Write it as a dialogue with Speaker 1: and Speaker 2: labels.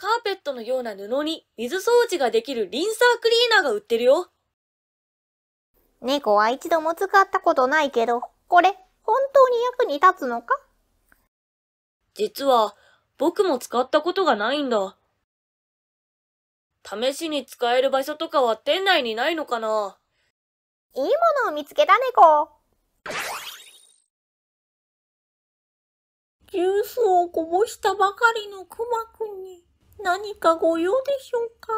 Speaker 1: カーペットのような布に水掃除ができるリンサークリーナーが売っ
Speaker 2: てるよ。猫は一度も使ったことないけど、これ本当に役に立つのか実は僕
Speaker 1: も使ったことがないんだ。
Speaker 3: 試しに使える場所とか
Speaker 1: は店内にないのかないいものを見つけた猫。
Speaker 4: ジュースをこぼしたばかりのクマくんに何かご用でしょうか